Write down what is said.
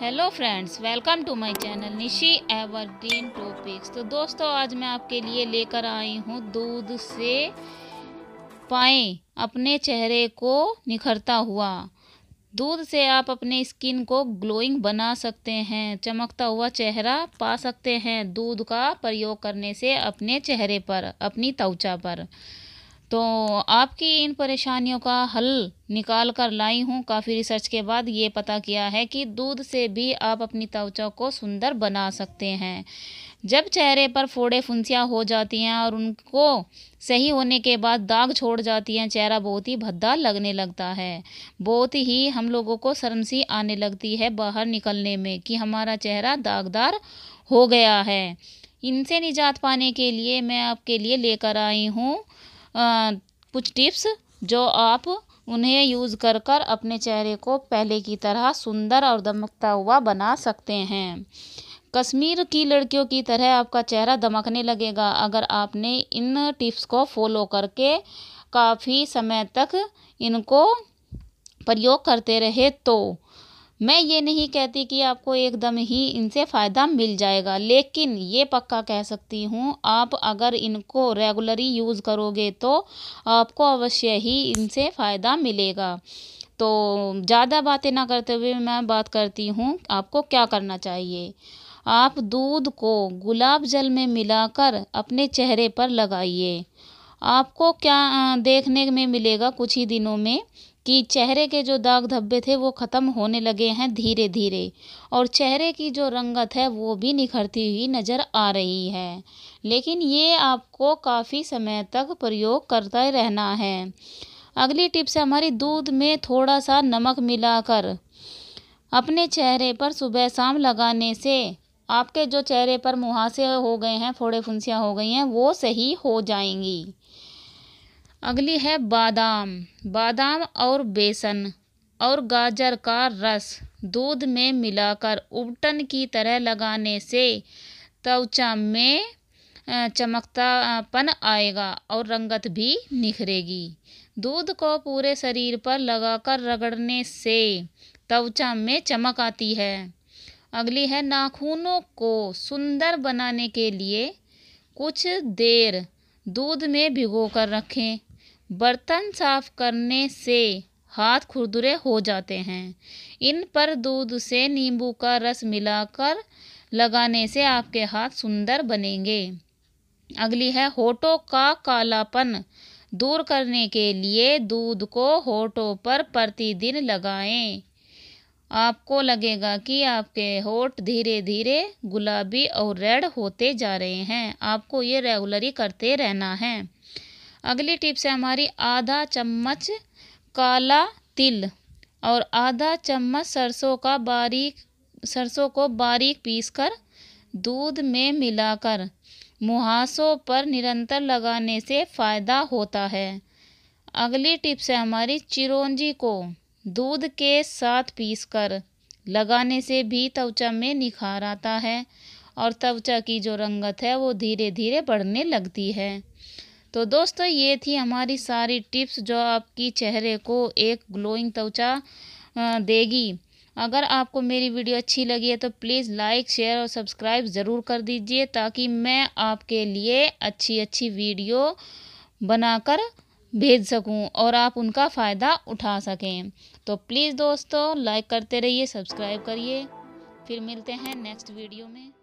hello friends welcome to my channel Nishi evergreen topics तो दोस्तों आज मैं आपके लिए लेकर आई हूँ दूध से पाएँ अपने चेहरे को निखरता हुआ दूध से आप अपने स्किन को ग्लोइंग बना सकते हैं चमकता हुआ चेहरा पा सकते हैं दूध का प्रयोग करने से अपने चेहरे पर अपनी त्वचा पर तो आपकी इन परेशानियों का हल निकाल कर लाई हूँ काफ़ी रिसर्च के बाद ये पता किया है कि दूध से भी आप अपनी त्वचा को सुंदर बना सकते हैं जब चेहरे पर फोड़े फुंसियाँ हो जाती हैं और उनको सही होने के बाद दाग छोड़ जाती हैं चेहरा बहुत ही भद्दा लगने लगता है बहुत ही हम लोगों को शर्म सी आने लगती है बाहर निकलने में कि हमारा चेहरा दागदार हो गया है इनसे निजात पाने के लिए मैं आपके लिए लेकर आई हूँ कुछ टिप्स जो आप उन्हें यूज़ कर कर अपने चेहरे को पहले की तरह सुंदर और दमकता हुआ बना सकते हैं कश्मीर की लड़कियों की तरह आपका चेहरा दमकने लगेगा अगर आपने इन टिप्स को फॉलो करके काफ़ी समय तक इनको प्रयोग करते रहे तो मैं ये नहीं कहती कि आपको एकदम ही इनसे फ़ायदा मिल जाएगा लेकिन ये पक्का कह सकती हूँ आप अगर इनको रेगुलरी यूज़ करोगे तो आपको अवश्य ही इनसे फ़ायदा मिलेगा तो ज़्यादा बातें ना करते हुए मैं बात करती हूँ आपको क्या करना चाहिए आप दूध को गुलाब जल में मिलाकर अपने चेहरे पर लगाइए आपको क्या देखने में मिलेगा कुछ ही दिनों में कि चेहरे के जो दाग धब्बे थे वो ख़त्म होने लगे हैं धीरे धीरे और चेहरे की जो रंगत है वो भी निखरती हुई नज़र आ रही है लेकिन ये आपको काफ़ी समय तक प्रयोग करता रहना है अगली टिप्स है हमारी दूध में थोड़ा सा नमक मिलाकर अपने चेहरे पर सुबह शाम लगाने से आपके जो चेहरे पर मुहासे हो गए हैं फोड़े फुंसियाँ हो गई हैं वो सही हो जाएंगी अगली है बादाम बादाम और बेसन और गाजर का रस दूध में मिलाकर उबटन की तरह लगाने से त्वचा में चमकतापन आएगा और रंगत भी निखरेगी दूध को पूरे शरीर पर लगाकर रगड़ने से त्वचा में चमक आती है अगली है नाखूनों को सुंदर बनाने के लिए कुछ देर दूध में भिगोकर रखें बर्तन साफ करने से हाथ खुरदुरे हो जाते हैं इन पर दूध से नींबू का रस मिलाकर लगाने से आपके हाथ सुंदर बनेंगे अगली है होठों का कालापन दूर करने के लिए दूध को होठों पर प्रतिदिन लगाएं आपको लगेगा कि आपके होठ धीरे धीरे गुलाबी और रेड होते जा रहे हैं आपको ये रेगुलरी करते रहना है अगली टिप्स है हमारी आधा चम्मच काला तिल और आधा चम्मच सरसों का बारीक सरसों को बारीक पीसकर दूध में मिलाकर मुहासों पर निरंतर लगाने से फ़ायदा होता है अगली टिप्स है हमारी चिरौंजी को दूध के साथ पीसकर लगाने से भी त्वचा में निखार आता है और त्वचा की जो रंगत है वो धीरे धीरे बढ़ने लगती है तो दोस्तों ये थी हमारी सारी टिप्स जो आपकी चेहरे को एक ग्लोइंग त्वचा देगी अगर आपको मेरी वीडियो अच्छी लगी है तो प्लीज़ लाइक शेयर और सब्सक्राइब ज़रूर कर दीजिए ताकि मैं आपके लिए अच्छी अच्छी वीडियो बनाकर भेज सकूं और आप उनका फ़ायदा उठा सकें तो प्लीज़ दोस्तों लाइक करते रहिए सब्सक्राइब करिए फिर मिलते हैं नेक्स्ट वीडियो में